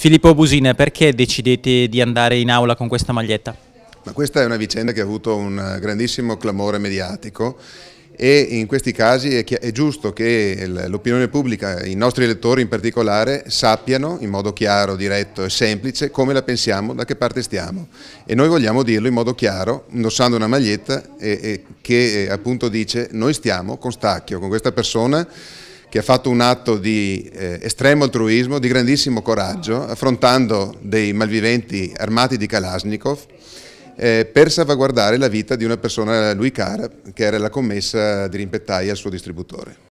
Filippo Busina, perché decidete di andare in aula con questa maglietta? Ma questa è una vicenda che ha avuto un grandissimo clamore mediatico e in questi casi è, è giusto che l'opinione pubblica, i nostri elettori in particolare, sappiano in modo chiaro, diretto e semplice come la pensiamo, da che parte stiamo. E noi vogliamo dirlo in modo chiaro, indossando una maglietta e, e che eh, appunto dice noi stiamo con Stacchio, con questa persona che ha fatto un atto di eh, estremo altruismo, di grandissimo coraggio, affrontando dei malviventi armati di Kalashnikov eh, per salvaguardare la vita di una persona a lui cara, che era la commessa di rimpettaia al suo distributore.